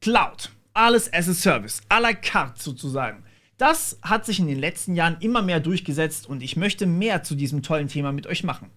Cloud, alles as a Service, à la carte sozusagen. Das hat sich in den letzten Jahren immer mehr durchgesetzt und ich möchte mehr zu diesem tollen Thema mit euch machen.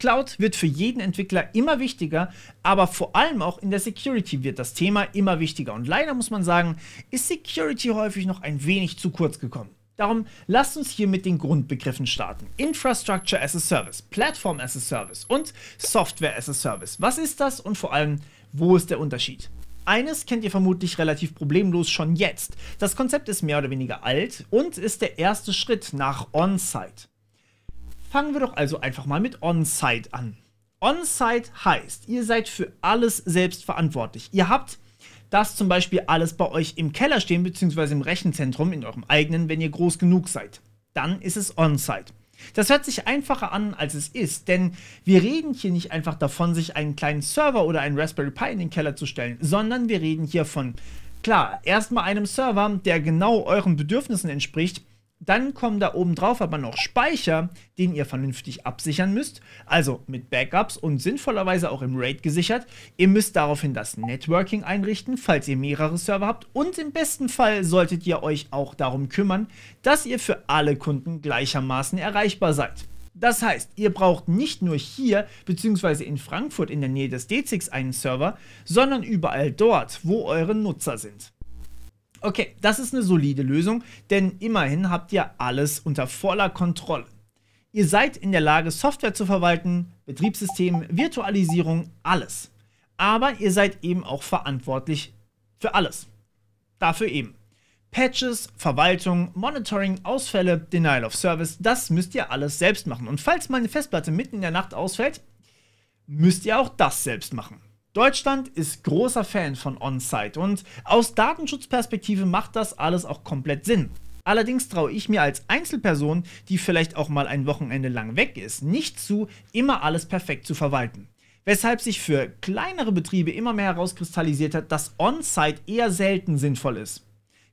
Cloud wird für jeden Entwickler immer wichtiger, aber vor allem auch in der Security wird das Thema immer wichtiger. Und leider muss man sagen, ist Security häufig noch ein wenig zu kurz gekommen. Darum lasst uns hier mit den Grundbegriffen starten. Infrastructure as a Service, Platform as a Service und Software as a Service. Was ist das und vor allem, wo ist der Unterschied? Eines kennt ihr vermutlich relativ problemlos schon jetzt. Das Konzept ist mehr oder weniger alt und ist der erste Schritt nach On-Site. Fangen wir doch also einfach mal mit On-Site an. On-Site heißt, ihr seid für alles selbst verantwortlich. Ihr habt das zum Beispiel alles bei euch im Keller stehen, beziehungsweise im Rechenzentrum, in eurem eigenen, wenn ihr groß genug seid. Dann ist es On-Site. Das hört sich einfacher an, als es ist, denn wir reden hier nicht einfach davon, sich einen kleinen Server oder einen Raspberry Pi in den Keller zu stellen, sondern wir reden hier von, klar, erstmal einem Server, der genau euren Bedürfnissen entspricht, dann kommen da oben drauf aber noch Speicher, den ihr vernünftig absichern müsst. Also mit Backups und sinnvollerweise auch im RAID gesichert. Ihr müsst daraufhin das Networking einrichten, falls ihr mehrere Server habt. Und im besten Fall solltet ihr euch auch darum kümmern, dass ihr für alle Kunden gleichermaßen erreichbar seid. Das heißt, ihr braucht nicht nur hier bzw. in Frankfurt in der Nähe des d einen Server, sondern überall dort, wo eure Nutzer sind. Okay, das ist eine solide Lösung, denn immerhin habt ihr alles unter voller Kontrolle. Ihr seid in der Lage, Software zu verwalten, Betriebssystem, Virtualisierung, alles. Aber ihr seid eben auch verantwortlich für alles. Dafür eben. Patches, Verwaltung, Monitoring, Ausfälle, Denial of Service, das müsst ihr alles selbst machen. Und falls meine Festplatte mitten in der Nacht ausfällt, müsst ihr auch das selbst machen. Deutschland ist großer Fan von On-Site und aus Datenschutzperspektive macht das alles auch komplett Sinn. Allerdings traue ich mir als Einzelperson, die vielleicht auch mal ein Wochenende lang weg ist, nicht zu, immer alles perfekt zu verwalten. Weshalb sich für kleinere Betriebe immer mehr herauskristallisiert hat, dass On-Site eher selten sinnvoll ist.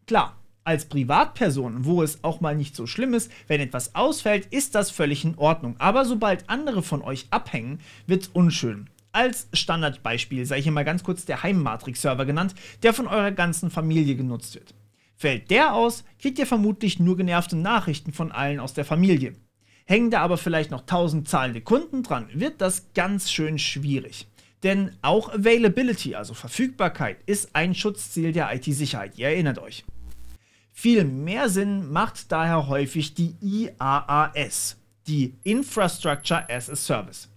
Klar, als Privatperson, wo es auch mal nicht so schlimm ist, wenn etwas ausfällt, ist das völlig in Ordnung. Aber sobald andere von euch abhängen, wird's unschön. Als Standardbeispiel sei hier mal ganz kurz der Heimmatrix-Server genannt, der von eurer ganzen Familie genutzt wird. Fällt der aus, kriegt ihr vermutlich nur genervte Nachrichten von allen aus der Familie. Hängen da aber vielleicht noch tausend zahlende Kunden dran, wird das ganz schön schwierig. Denn auch Availability, also Verfügbarkeit, ist ein Schutzziel der IT-Sicherheit, ihr erinnert euch. Viel mehr Sinn macht daher häufig die IaaS, die Infrastructure as a Service.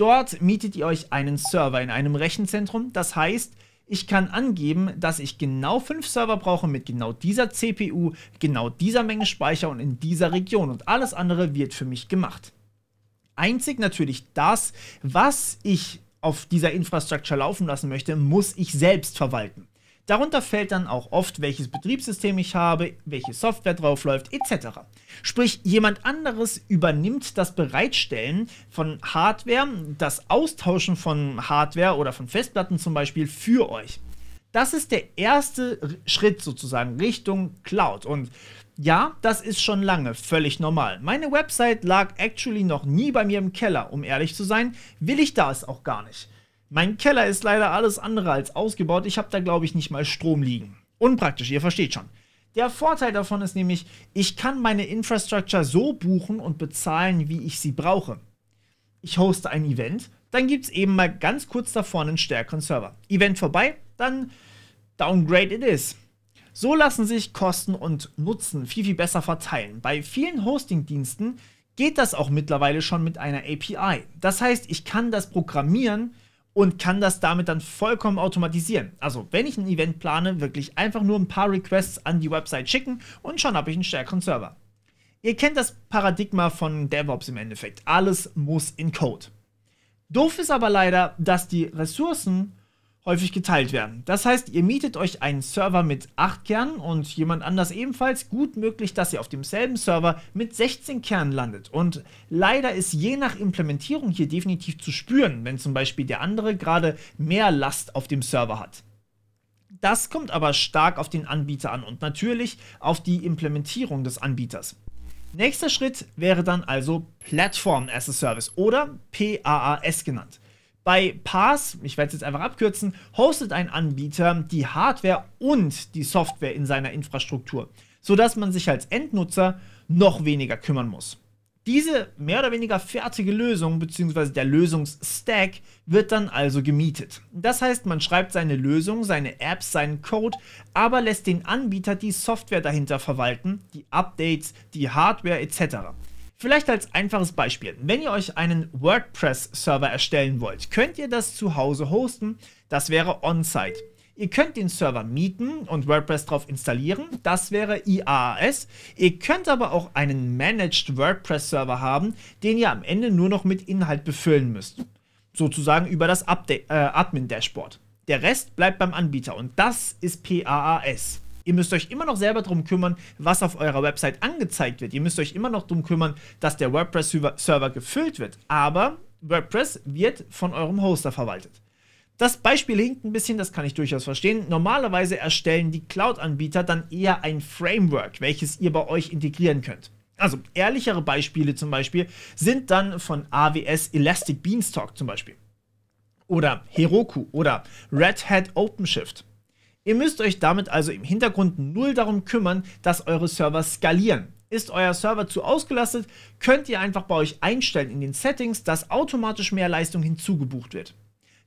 Dort mietet ihr euch einen Server in einem Rechenzentrum. Das heißt, ich kann angeben, dass ich genau fünf Server brauche mit genau dieser CPU, genau dieser Menge Speicher und in dieser Region. Und alles andere wird für mich gemacht. Einzig natürlich das, was ich auf dieser Infrastructure laufen lassen möchte, muss ich selbst verwalten. Darunter fällt dann auch oft, welches Betriebssystem ich habe, welche Software draufläuft, etc. Sprich, jemand anderes übernimmt das Bereitstellen von Hardware, das Austauschen von Hardware oder von Festplatten zum Beispiel für euch. Das ist der erste Schritt sozusagen Richtung Cloud. Und ja, das ist schon lange völlig normal. Meine Website lag actually noch nie bei mir im Keller, um ehrlich zu sein, will ich das auch gar nicht. Mein Keller ist leider alles andere als ausgebaut. Ich habe da, glaube ich, nicht mal Strom liegen. Unpraktisch, ihr versteht schon. Der Vorteil davon ist nämlich, ich kann meine Infrastructure so buchen und bezahlen, wie ich sie brauche. Ich hoste ein Event, dann gibt es eben mal ganz kurz davor einen stärkeren Server. Event vorbei, dann downgrade it is. So lassen sich Kosten und Nutzen viel, viel besser verteilen. Bei vielen Hosting-Diensten geht das auch mittlerweile schon mit einer API. Das heißt, ich kann das programmieren, und kann das damit dann vollkommen automatisieren. Also, wenn ich ein Event plane, wirklich einfach nur ein paar Requests an die Website schicken und schon habe ich einen stärkeren Server. Ihr kennt das Paradigma von DevOps im Endeffekt. Alles muss in Code. Doof ist aber leider, dass die Ressourcen häufig geteilt werden. Das heißt, ihr mietet euch einen Server mit 8 Kernen und jemand anders ebenfalls. Gut möglich, dass ihr auf demselben Server mit 16 Kernen landet. Und leider ist je nach Implementierung hier definitiv zu spüren, wenn zum Beispiel der andere gerade mehr Last auf dem Server hat. Das kommt aber stark auf den Anbieter an und natürlich auf die Implementierung des Anbieters. Nächster Schritt wäre dann also Platform as a Service oder PaaS genannt. Bei PaaS, ich werde es jetzt einfach abkürzen, hostet ein Anbieter die Hardware und die Software in seiner Infrastruktur, sodass man sich als Endnutzer noch weniger kümmern muss. Diese mehr oder weniger fertige Lösung bzw. der Lösungsstack wird dann also gemietet. Das heißt, man schreibt seine Lösung, seine Apps, seinen Code, aber lässt den Anbieter die Software dahinter verwalten, die Updates, die Hardware etc. Vielleicht als einfaches Beispiel, wenn ihr euch einen WordPress-Server erstellen wollt, könnt ihr das zu Hause hosten, das wäre On-Site. Ihr könnt den Server mieten und WordPress drauf installieren. Das wäre IaaS. Ihr könnt aber auch einen Managed WordPress-Server haben, den ihr am Ende nur noch mit Inhalt befüllen müsst. Sozusagen über das äh, Admin-Dashboard. Der Rest bleibt beim Anbieter und das ist PaaS. Ihr müsst euch immer noch selber darum kümmern, was auf eurer Website angezeigt wird. Ihr müsst euch immer noch darum kümmern, dass der WordPress-Server gefüllt wird. Aber WordPress wird von eurem Hoster verwaltet. Das Beispiel hinkt ein bisschen, das kann ich durchaus verstehen. Normalerweise erstellen die Cloud-Anbieter dann eher ein Framework, welches ihr bei euch integrieren könnt. Also ehrlichere Beispiele zum Beispiel sind dann von AWS Elastic Beanstalk zum Beispiel. Oder Heroku oder Red Hat OpenShift. Ihr müsst euch damit also im Hintergrund null darum kümmern, dass eure Server skalieren. Ist euer Server zu ausgelastet, könnt ihr einfach bei euch einstellen in den Settings, dass automatisch mehr Leistung hinzugebucht wird.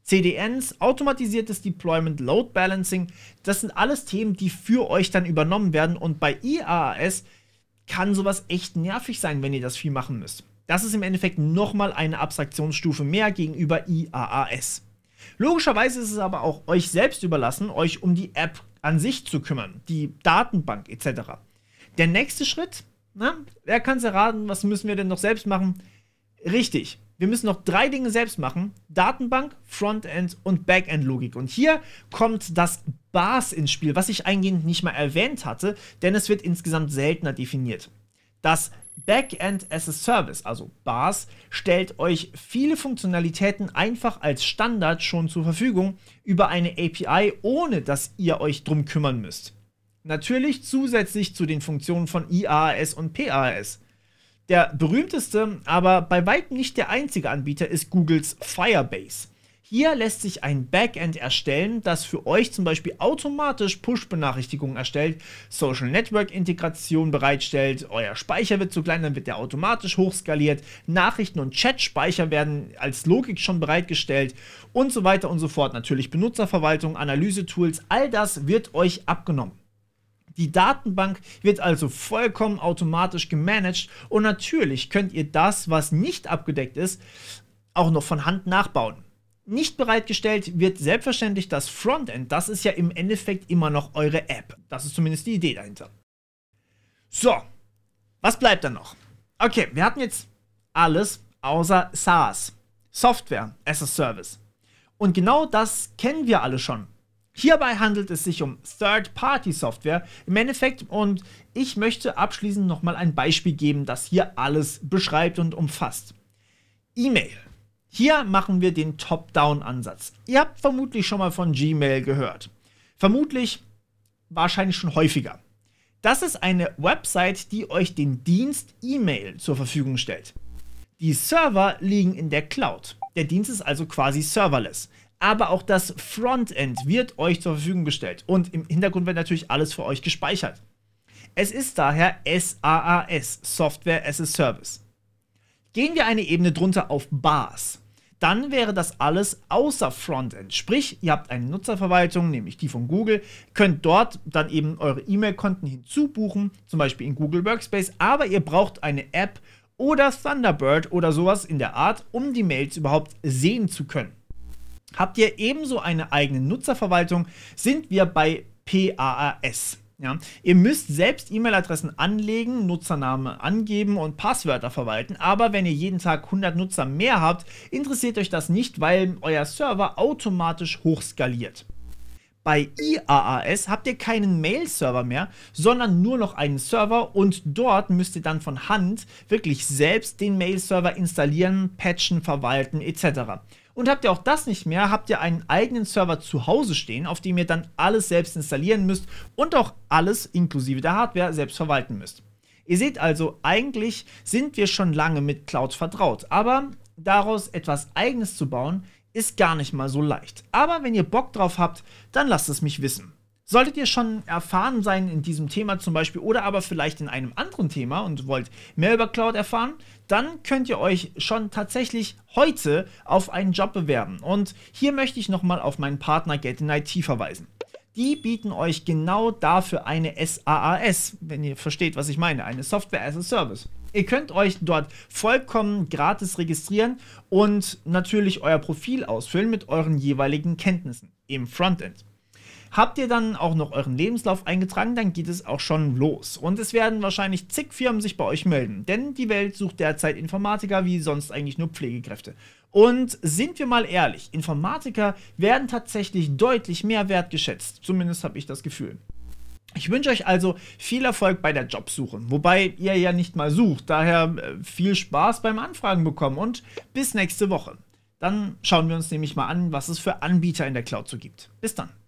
CDNs, automatisiertes Deployment, Load Balancing, das sind alles Themen, die für euch dann übernommen werden und bei IaaS kann sowas echt nervig sein, wenn ihr das viel machen müsst. Das ist im Endeffekt nochmal eine Abstraktionsstufe mehr gegenüber IaaS. Logischerweise ist es aber auch euch selbst überlassen, euch um die App an sich zu kümmern, die Datenbank etc. Der nächste Schritt, na, ne? wer kann es erraten, was müssen wir denn noch selbst machen? Richtig, wir müssen noch drei Dinge selbst machen: Datenbank, Frontend und Backend-Logik. Und hier kommt das BAS ins Spiel, was ich eingehend nicht mal erwähnt hatte, denn es wird insgesamt seltener definiert. Das Backend as a Service, also BAS, stellt euch viele Funktionalitäten einfach als Standard schon zur Verfügung über eine API, ohne dass ihr euch drum kümmern müsst. Natürlich zusätzlich zu den Funktionen von IaaS und PaaS. Der berühmteste, aber bei weitem nicht der einzige Anbieter ist Googles Firebase. Hier lässt sich ein Backend erstellen, das für euch zum Beispiel automatisch Push-Benachrichtigungen erstellt, Social Network-Integration bereitstellt, euer Speicher wird zu klein, dann wird der automatisch hochskaliert, Nachrichten und Chat-Speicher werden als Logik schon bereitgestellt und so weiter und so fort. Natürlich Benutzerverwaltung, Analyse-Tools, all das wird euch abgenommen. Die Datenbank wird also vollkommen automatisch gemanagt und natürlich könnt ihr das, was nicht abgedeckt ist, auch noch von Hand nachbauen nicht bereitgestellt wird selbstverständlich das Frontend. Das ist ja im Endeffekt immer noch eure App. Das ist zumindest die Idee dahinter. So, was bleibt dann noch? Okay, wir hatten jetzt alles außer SaaS. Software as a Service. Und genau das kennen wir alle schon. Hierbei handelt es sich um Third-Party-Software im Endeffekt und ich möchte abschließend nochmal ein Beispiel geben, das hier alles beschreibt und umfasst. E-Mail. Hier machen wir den Top-Down-Ansatz. Ihr habt vermutlich schon mal von Gmail gehört. Vermutlich wahrscheinlich schon häufiger. Das ist eine Website, die euch den Dienst E-Mail zur Verfügung stellt. Die Server liegen in der Cloud. Der Dienst ist also quasi serverless. Aber auch das Frontend wird euch zur Verfügung gestellt und im Hintergrund wird natürlich alles für euch gespeichert. Es ist daher SaaS, Software as a Service. Gehen wir eine Ebene drunter auf BaaS dann wäre das alles außer Frontend. Sprich, ihr habt eine Nutzerverwaltung, nämlich die von Google, könnt dort dann eben eure E-Mail-Konten hinzubuchen, zum Beispiel in Google Workspace, aber ihr braucht eine App oder Thunderbird oder sowas in der Art, um die Mails überhaupt sehen zu können. Habt ihr ebenso eine eigene Nutzerverwaltung, sind wir bei PAAS. Ja. Ihr müsst selbst E-Mail-Adressen anlegen, Nutzername angeben und Passwörter verwalten, aber wenn ihr jeden Tag 100 Nutzer mehr habt, interessiert euch das nicht, weil euer Server automatisch hochskaliert. Bei IAAS habt ihr keinen Mail-Server mehr, sondern nur noch einen Server und dort müsst ihr dann von Hand wirklich selbst den Mail-Server installieren, patchen, verwalten etc. Und habt ihr auch das nicht mehr, habt ihr einen eigenen Server zu Hause stehen, auf dem ihr dann alles selbst installieren müsst und auch alles inklusive der Hardware selbst verwalten müsst. Ihr seht also, eigentlich sind wir schon lange mit Cloud vertraut, aber daraus etwas eigenes zu bauen, ist gar nicht mal so leicht. Aber wenn ihr Bock drauf habt, dann lasst es mich wissen. Solltet ihr schon erfahren sein in diesem Thema zum Beispiel oder aber vielleicht in einem anderen Thema und wollt mehr über Cloud erfahren, dann könnt ihr euch schon tatsächlich heute auf einen Job bewerben. Und hier möchte ich nochmal auf meinen Partner Get in IT verweisen. Die bieten euch genau dafür eine SaaS, wenn ihr versteht, was ich meine, eine Software as a Service. Ihr könnt euch dort vollkommen gratis registrieren und natürlich euer Profil ausfüllen mit euren jeweiligen Kenntnissen im Frontend. Habt ihr dann auch noch euren Lebenslauf eingetragen, dann geht es auch schon los. Und es werden wahrscheinlich zig Firmen sich bei euch melden, denn die Welt sucht derzeit Informatiker wie sonst eigentlich nur Pflegekräfte. Und sind wir mal ehrlich, Informatiker werden tatsächlich deutlich mehr wertgeschätzt. Zumindest habe ich das Gefühl. Ich wünsche euch also viel Erfolg bei der Jobsuche, wobei ihr ja nicht mal sucht. Daher äh, viel Spaß beim Anfragen bekommen und bis nächste Woche. Dann schauen wir uns nämlich mal an, was es für Anbieter in der Cloud so gibt. Bis dann.